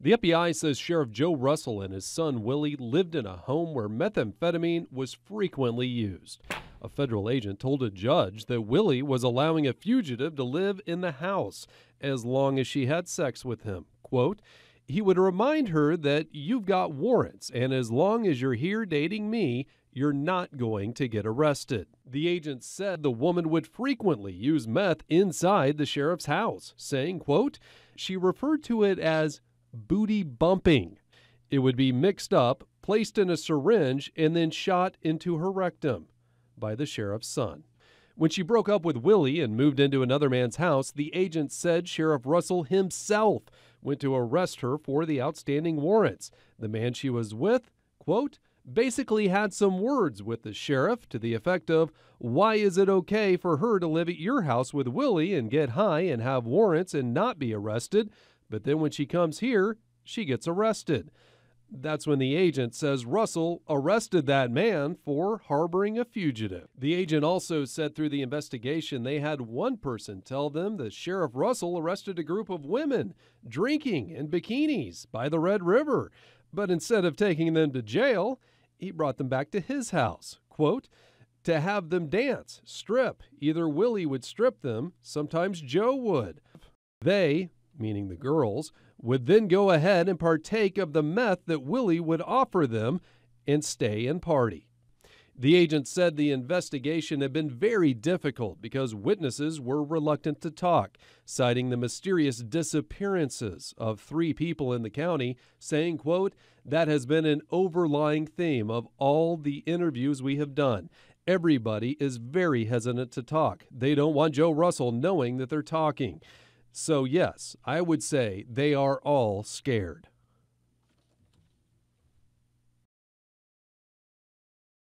The FBI says Sheriff Joe Russell and his son Willie lived in a home where methamphetamine was frequently used. A federal agent told a judge that Willie was allowing a fugitive to live in the house as long as she had sex with him. Quote, he would remind her that you've got warrants, and as long as you're here dating me, you're not going to get arrested. The agent said the woman would frequently use meth inside the sheriff's house, saying, quote, she referred to it as booty bumping. It would be mixed up, placed in a syringe, and then shot into her rectum by the sheriff's son. When she broke up with Willie and moved into another man's house, the agent said Sheriff Russell himself went to arrest her for the outstanding warrants. The man she was with, quote, basically had some words with the sheriff to the effect of, Why is it okay for her to live at your house with Willie and get high and have warrants and not be arrested? But then when she comes here, she gets arrested. That's when the agent says Russell arrested that man for harboring a fugitive. The agent also said through the investigation they had one person tell them that Sheriff Russell arrested a group of women drinking in bikinis by the Red River. But instead of taking them to jail, he brought them back to his house. Quote, to have them dance, strip. Either Willie would strip them, sometimes Joe would. They, meaning the girls, would then go ahead and partake of the meth that Willie would offer them and stay and party. The agent said the investigation had been very difficult because witnesses were reluctant to talk, citing the mysterious disappearances of three people in the county, saying, quote, that has been an overlying theme of all the interviews we have done. Everybody is very hesitant to talk. They don't want Joe Russell knowing that they're talking. So, yes, I would say they are all scared.